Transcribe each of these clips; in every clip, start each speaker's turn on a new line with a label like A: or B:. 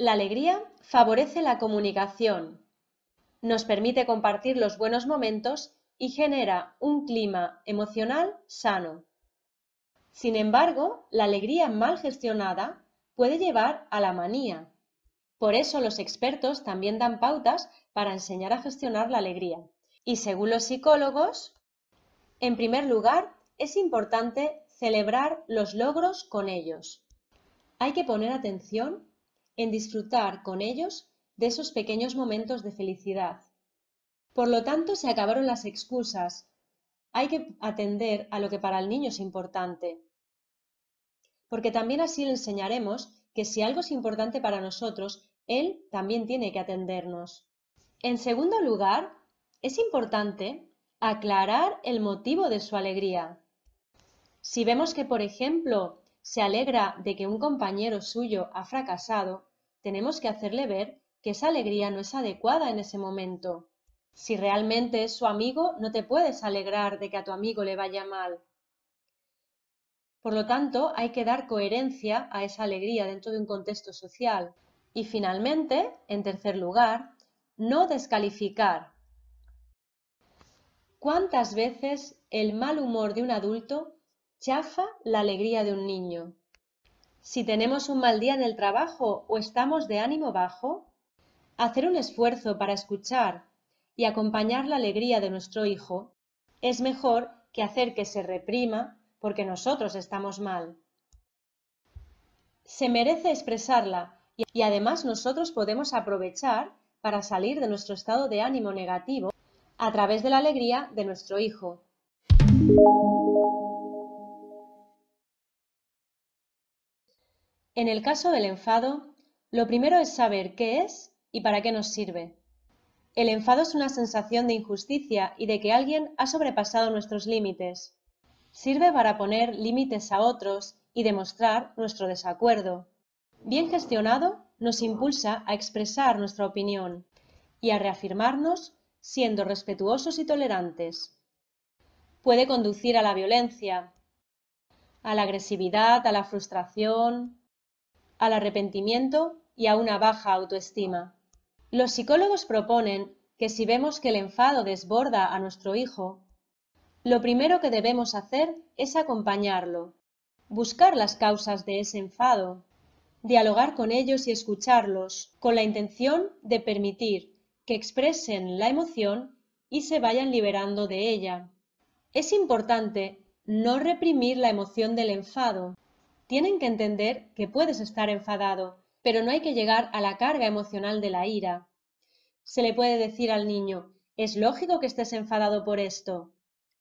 A: La alegría favorece la comunicación, nos permite compartir los buenos momentos y genera un clima emocional sano. Sin embargo, la alegría mal gestionada puede llevar a la manía. Por eso los expertos también dan pautas para enseñar a gestionar la alegría. Y según los psicólogos, en primer lugar, es importante celebrar los logros con ellos. Hay que poner atención en disfrutar con ellos de esos pequeños momentos de felicidad. Por lo tanto, se acabaron las excusas. Hay que atender a lo que para el niño es importante. Porque también así le enseñaremos que si algo es importante para nosotros, él también tiene que atendernos. En segundo lugar, es importante aclarar el motivo de su alegría. Si vemos que, por ejemplo, se alegra de que un compañero suyo ha fracasado, tenemos que hacerle ver que esa alegría no es adecuada en ese momento. Si realmente es su amigo, no te puedes alegrar de que a tu amigo le vaya mal. Por lo tanto, hay que dar coherencia a esa alegría dentro de un contexto social. Y finalmente, en tercer lugar, no descalificar. ¿Cuántas veces el mal humor de un adulto chafa la alegría de un niño? Si tenemos un mal día en el trabajo o estamos de ánimo bajo, hacer un esfuerzo para escuchar y acompañar la alegría de nuestro hijo es mejor que hacer que se reprima porque nosotros estamos mal. Se merece expresarla y además nosotros podemos aprovechar para salir de nuestro estado de ánimo negativo a través de la alegría de nuestro hijo. En el caso del enfado, lo primero es saber qué es y para qué nos sirve. El enfado es una sensación de injusticia y de que alguien ha sobrepasado nuestros límites. Sirve para poner límites a otros y demostrar nuestro desacuerdo. Bien gestionado, nos impulsa a expresar nuestra opinión y a reafirmarnos siendo respetuosos y tolerantes. Puede conducir a la violencia, a la agresividad, a la frustración, al arrepentimiento y a una baja autoestima. Los psicólogos proponen que si vemos que el enfado desborda a nuestro hijo, lo primero que debemos hacer es acompañarlo, buscar las causas de ese enfado, dialogar con ellos y escucharlos con la intención de permitir que expresen la emoción y se vayan liberando de ella. Es importante no reprimir la emoción del enfado, tienen que entender que puedes estar enfadado, pero no hay que llegar a la carga emocional de la ira. Se le puede decir al niño, es lógico que estés enfadado por esto.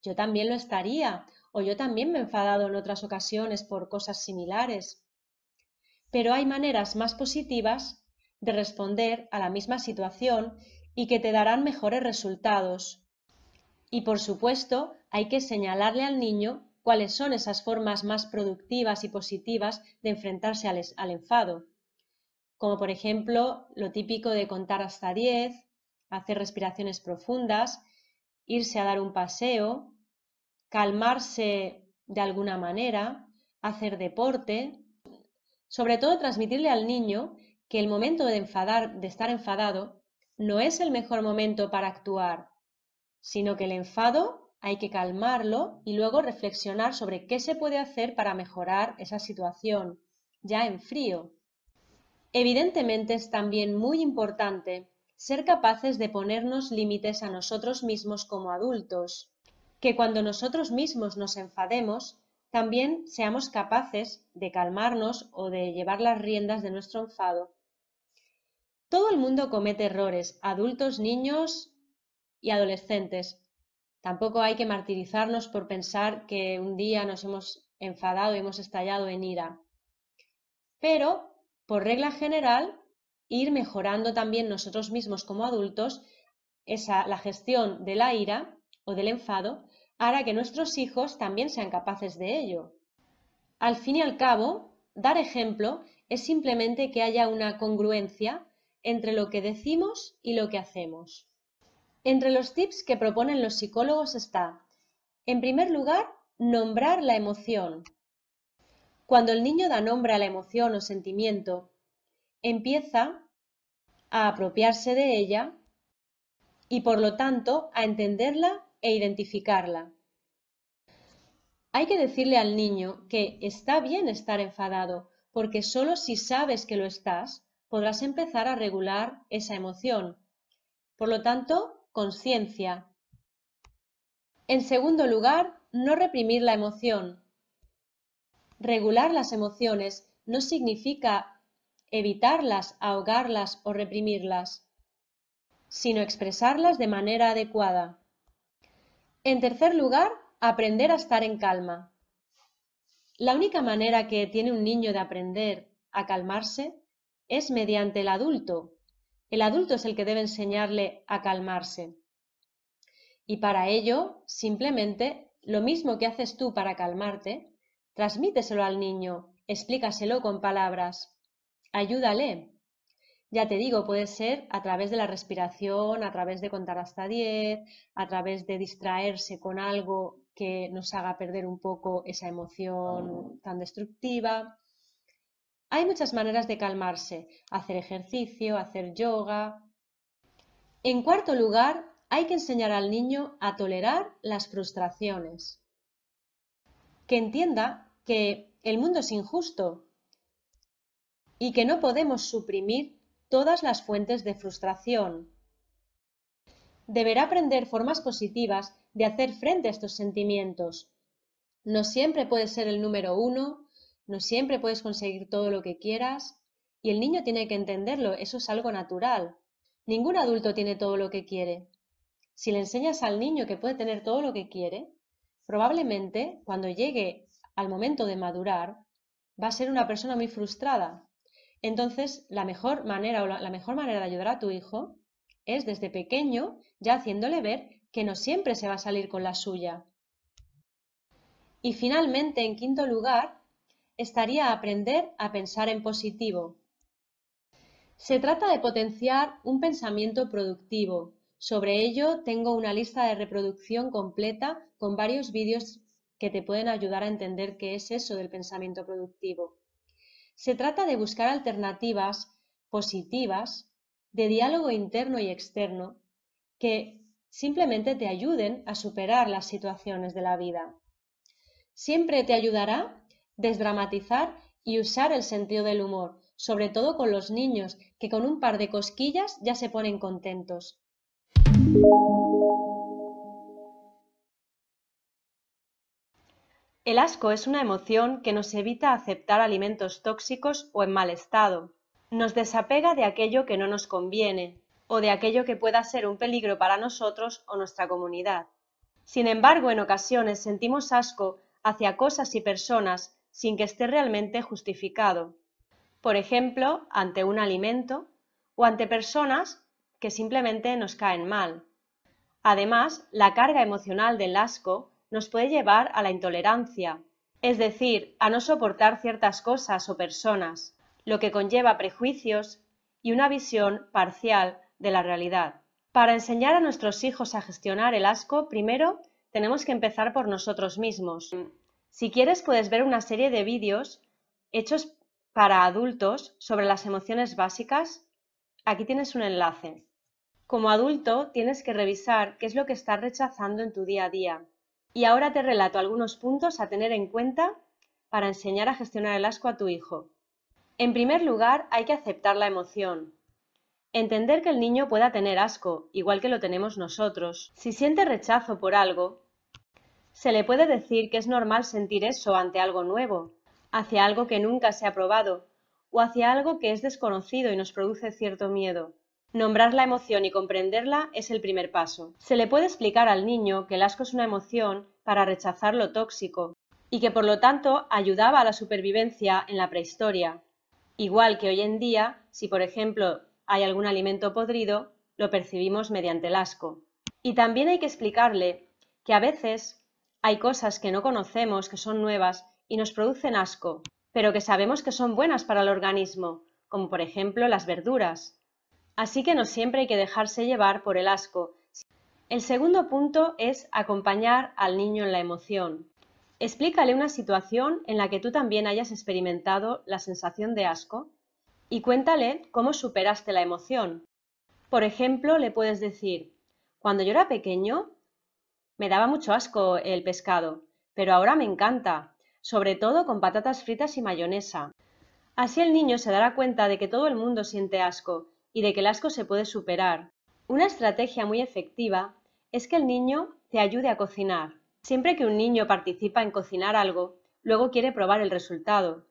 A: Yo también lo estaría, o yo también me he enfadado en otras ocasiones por cosas similares. Pero hay maneras más positivas de responder a la misma situación y que te darán mejores resultados. Y por supuesto, hay que señalarle al niño cuáles son esas formas más productivas y positivas de enfrentarse al, enfado, como por ejemplo lo típico de contar hasta 10, hacer respiraciones profundas, irse a dar un paseo, calmarse de alguna manera, hacer deporte, sobre todo transmitirle al niño que el momento de enfadar, de estar enfadado, no es el mejor momento para actuar, sino que el enfado hay que calmarlo y luego reflexionar sobre qué se puede hacer para mejorar esa situación, ya en frío. Evidentemente es también muy importante ser capaces de ponernos límites a nosotros mismos como adultos, que cuando nosotros mismos nos enfademos, también seamos capaces de calmarnos o de llevar las riendas de nuestro enfado. Todo el mundo comete errores, adultos, niños y adolescentes, Tampoco hay que martirizarnos por pensar que un día nos hemos enfadado y hemos estallado en ira. Pero, por regla general, ir mejorando también nosotros mismos como adultos la gestión de la ira o del enfado hará que nuestros hijos también sean capaces de ello. Al fin y al cabo, dar ejemplo es simplemente que haya una congruencia entre lo que decimos y lo que hacemos. Entre los tips que proponen los psicólogos está, en primer lugar, nombrar la emoción. Cuando el niño da nombre a la emoción o sentimiento, empieza a apropiarse de ella y por lo tanto a entenderla e identificarla. Hay que decirle al niño que está bien estar enfadado, porque solo si sabes que lo estás, podrás empezar a regular esa emoción. Por lo tanto, conciencia. En segundo lugar, no reprimir la emoción. Regular las emociones no significa evitarlas, ahogarlas o reprimirlas, sino expresarlas de manera adecuada. En tercer lugar, aprender a estar en calma. La única manera que tiene un niño de aprender a calmarse es mediante el adulto, el adulto es el que debe enseñarle a calmarse. Y para ello, simplemente, lo mismo que haces tú para calmarte, transmíteselo al niño, explícaselo con palabras, ayúdale. Ya te digo, puede ser a través de la respiración, a través de contar hasta 10, a través de distraerse con algo que nos haga perder un poco esa emoción tan destructiva. Hay muchas maneras de calmarse, hacer ejercicio, hacer yoga. En cuarto lugar, hay que enseñar al niño a tolerar las frustraciones. Que entienda que el mundo es injusto y que no podemos suprimir todas las fuentes de frustración. Deberá aprender formas positivas de hacer frente a estos sentimientos. No siempre puede ser el número uno no siempre puedes conseguir todo lo que quieras y el niño tiene que entenderlo, eso es algo natural. Ningún adulto tiene todo lo que quiere. Si le enseñas al niño que puede tener todo lo que quiere, probablemente cuando llegue al momento de madurar, va a ser una persona muy frustrada. Entonces, la mejor manera o la, mejor manera de ayudar a tu hijo es desde pequeño ya haciéndole ver que no siempre se va a salir con la suya. Y finalmente, en quinto lugar, estaría aprender a pensar en positivo. Se trata de potenciar un pensamiento productivo. Sobre ello tengo una lista de reproducción completa con varios vídeos que te pueden ayudar a entender qué es eso del pensamiento productivo. Se trata de buscar alternativas positivas de diálogo interno y externo que simplemente te ayuden a superar las situaciones de la vida. Siempre te ayudará desdramatizar y usar el sentido del humor, sobre todo con los niños, que con un par de cosquillas ya se ponen contentos. El asco es una emoción que nos evita aceptar alimentos tóxicos o en mal estado. Nos desapega de aquello que no nos conviene o de aquello que pueda ser un peligro para nosotros o nuestra comunidad. Sin embargo, en ocasiones sentimos asco hacia cosas y personas sin que esté realmente justificado, por ejemplo, ante un alimento o ante personas que simplemente nos caen mal. Además, la carga emocional del asco nos puede llevar a la intolerancia, es decir, a no soportar ciertas cosas o personas, lo que conlleva prejuicios y una visión parcial de la realidad. Para enseñar a nuestros hijos a gestionar el asco, primero tenemos que empezar por nosotros mismos. Si quieres puedes ver una serie de vídeos hechos para adultos sobre las emociones básicas. Aquí tienes un enlace. Como adulto tienes que revisar qué es lo que estás rechazando en tu día a día. Y ahora te relato algunos puntos a tener en cuenta para enseñar a gestionar el asco a tu hijo. En primer lugar, hay que aceptar la emoción. Entender que el niño pueda tener asco, igual que lo tenemos nosotros. Si siente rechazo por algo, se le puede decir que es normal sentir eso ante algo nuevo, hacia algo que nunca se ha probado, o hacia algo que es desconocido y nos produce cierto miedo. Nombrar la emoción y comprenderla es el primer paso. Se le puede explicar al niño que el asco es una emoción para rechazar lo tóxico y que por lo tanto ayudaba a la supervivencia en la prehistoria. Igual que hoy en día, si por ejemplo hay algún alimento podrido, lo percibimos mediante el asco. Y también hay que explicarle que a veces hay cosas que no conocemos, que son nuevas y nos producen asco, pero que sabemos que son buenas para el organismo, como por ejemplo las verduras. Así que no siempre hay que dejarse llevar por el asco. El segundo punto es acompañar al niño en la emoción. Explícale una situación en la que tú también hayas experimentado la sensación de asco y cuéntale cómo superaste la emoción. Por ejemplo, le puedes decir, cuando yo era pequeño me daba mucho asco el pescado, pero ahora me encanta, sobre todo con patatas fritas y mayonesa. Así el niño se dará cuenta de que todo el mundo siente asco y de que el asco se puede superar. Una estrategia muy efectiva es que el niño te ayude a cocinar. Siempre que un niño participa en cocinar algo, luego quiere probar el resultado.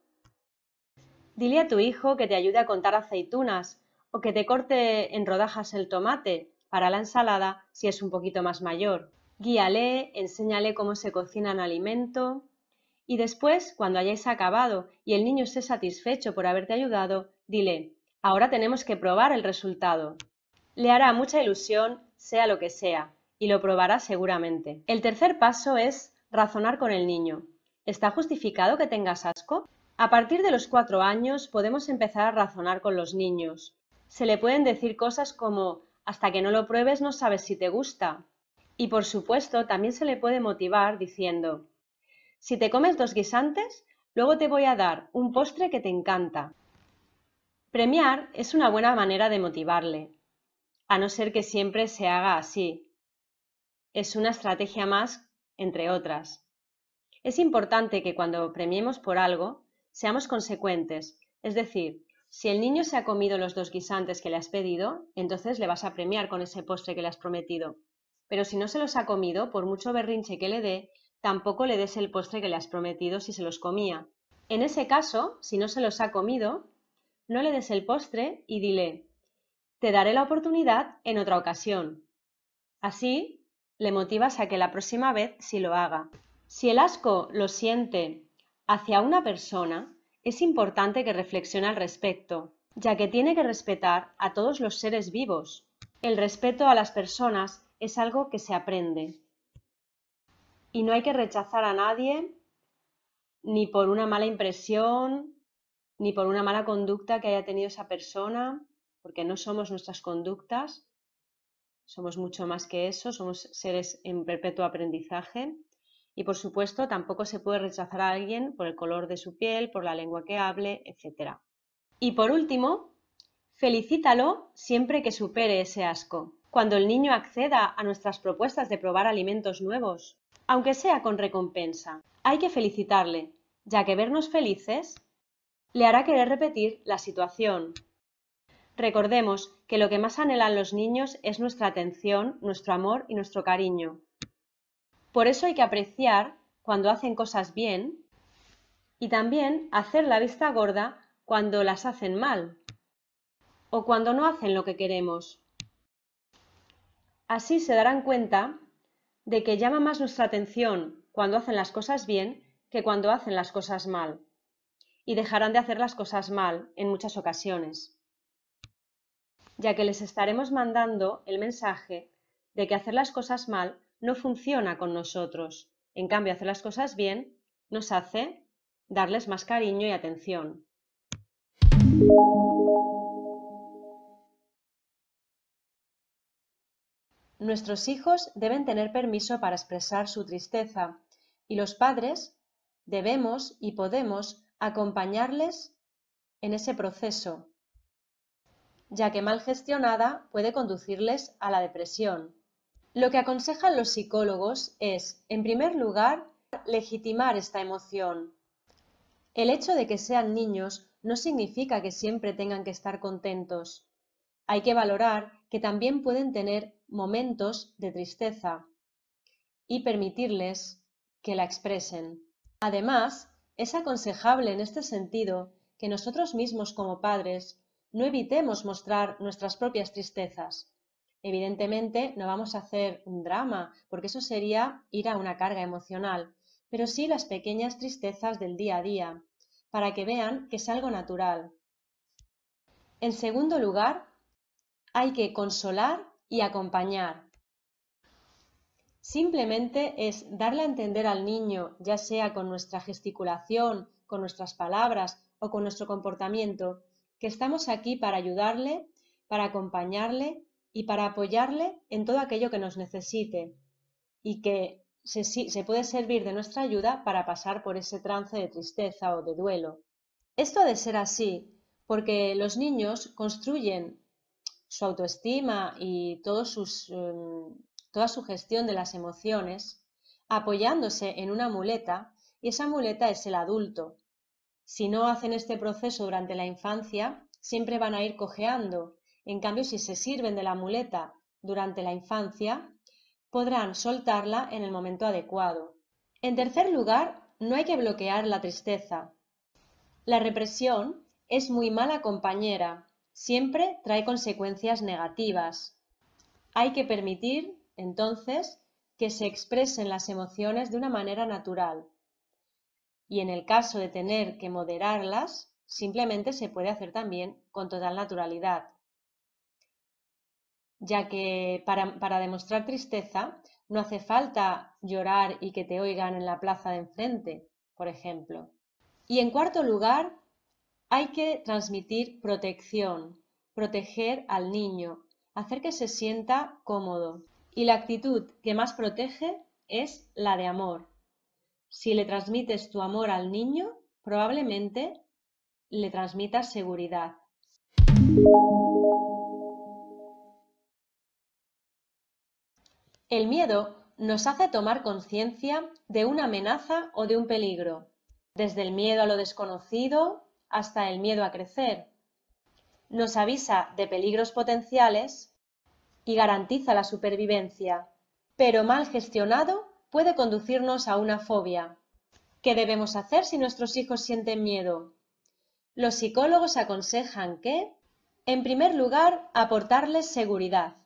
A: Dile a tu hijo que te ayude a contar aceitunas o que te corte en rodajas el tomate para la ensalada si es un poquito más mayor guíale, enséñale cómo se cocina alimento. Y después, cuando hayáis acabado y el niño esté satisfecho por haberte ayudado, dile, ahora tenemos que probar el resultado. Le hará mucha ilusión, sea lo que sea, y lo probará seguramente. El tercer paso es razonar con el niño. ¿Está justificado que tengas asco? A partir de los cuatro años podemos empezar a razonar con los niños. Se le pueden decir cosas como hasta que no lo pruebes no sabes si te gusta, y por supuesto, también se le puede motivar diciendo, si te comes dos guisantes, luego te voy a dar un postre que te encanta. Premiar es una buena manera de motivarle, a no ser que siempre se haga así. Es una estrategia más, entre otras. Es importante que cuando premiemos por algo, seamos consecuentes, es decir, si el niño se ha comido los dos guisantes que le has pedido, entonces le vas a premiar con ese postre que le has prometido pero si no se los ha comido, por mucho berrinche que le dé, tampoco le des el postre que le has prometido si se los comía. En ese caso, si no se los ha comido, no le des el postre y dile, te daré la oportunidad en otra ocasión. Así, le motivas a que la próxima vez sí lo haga. Si el asco lo siente hacia una persona, es importante que reflexione al respecto, ya que tiene que respetar a todos los seres vivos. El respeto a las personas es algo que se aprende. Y no hay que rechazar a nadie ni por una mala impresión, ni por una mala conducta que haya tenido esa persona, porque no somos nuestras conductas, somos mucho más que eso, somos seres en perpetuo aprendizaje. Y por supuesto, tampoco se puede rechazar a alguien por el color de su piel, por la lengua que hable, etc. Y por último, felicítalo siempre que supere ese asco cuando el niño acceda a nuestras propuestas de probar alimentos nuevos, aunque sea con recompensa. Hay que felicitarle, ya que vernos felices le hará querer repetir la situación. Recordemos que lo que más anhelan los niños es nuestra atención, nuestro amor y nuestro cariño. Por eso hay que apreciar cuando hacen cosas bien y también hacer la vista gorda cuando las hacen mal o cuando no hacen lo que queremos. Así se darán cuenta de que llama más nuestra atención cuando hacen las cosas bien que cuando hacen las cosas mal. Y dejarán de hacer las cosas mal en muchas ocasiones, ya que les estaremos mandando el mensaje de que hacer las cosas mal no funciona con nosotros. En cambio, hacer las cosas bien nos hace darles más cariño y atención. Nuestros hijos deben tener permiso para expresar su tristeza y los padres debemos y podemos acompañarles en ese proceso, ya que mal gestionada puede conducirles a la depresión. Lo que aconsejan los psicólogos es, en primer lugar, legitimar esta emoción. El hecho de que sean niños no significa que siempre tengan que estar contentos. Hay que valorar que también pueden tener momentos de tristeza y permitirles que la expresen. Además, es aconsejable en este sentido que nosotros mismos como padres no evitemos mostrar nuestras propias tristezas. Evidentemente, no vamos a hacer un drama, porque eso sería ir a una carga emocional, pero sí las pequeñas tristezas del día a día, para que vean que es algo natural. En segundo lugar, hay que consolar y acompañar. Simplemente es darle a entender al niño, ya sea con nuestra gesticulación, con nuestras palabras o con nuestro comportamiento, que estamos aquí para ayudarle, para acompañarle y para apoyarle en todo aquello que nos necesite y que se, puede servir de nuestra ayuda para pasar por ese trance de tristeza o de duelo. Esto ha de ser así, porque los niños construyen su autoestima y em, toda su gestión de las emociones apoyándose en una muleta y esa muleta es el adulto. Si no hacen este proceso durante la infancia, siempre van a ir cojeando. En cambio, si se sirven de la muleta durante la infancia, podrán soltarla en el momento adecuado. En tercer lugar, no hay que bloquear la tristeza. La represión es muy mala compañera siempre trae consecuencias negativas. Hay que permitir, entonces, que se expresen las emociones de una manera natural. Y en el caso de tener que moderarlas, simplemente se puede hacer también con total naturalidad. Ya que para, para demostrar tristeza no hace falta llorar y que te oigan en la plaza de enfrente, por ejemplo. Y en cuarto lugar, hay que transmitir protección, proteger al niño, hacer que se sienta cómodo. Y la actitud que más protege es la de amor. Si le transmites tu amor al niño, probablemente le transmitas seguridad. El miedo nos hace tomar conciencia de una amenaza o de un peligro, desde el miedo a lo desconocido hasta el miedo a crecer. Nos avisa de peligros potenciales y garantiza la supervivencia, pero mal gestionado puede conducirnos a una fobia. ¿Qué debemos hacer si nuestros hijos sienten miedo? Los psicólogos aconsejan que, en primer lugar, aportarles seguridad,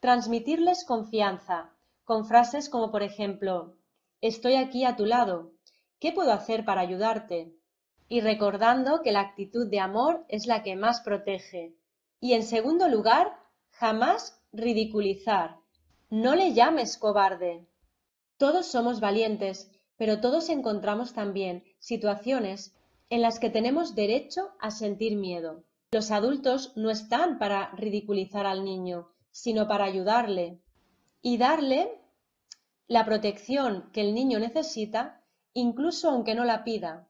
A: transmitirles confianza, con frases como por ejemplo, estoy aquí a tu lado, ¿qué puedo hacer para ayudarte? y recordando que la actitud de amor es la que más protege. Y en segundo lugar, jamás ridiculizar. No le llames cobarde. Todos somos valientes, pero todos encontramos también situaciones en las que tenemos derecho a sentir miedo. Los adultos no están para ridiculizar al niño, sino para ayudarle y darle la protección que el niño necesita, incluso aunque no la pida.